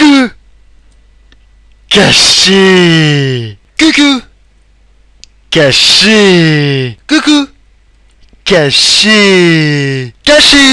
クカッシーククカッシーククカッシーカッシー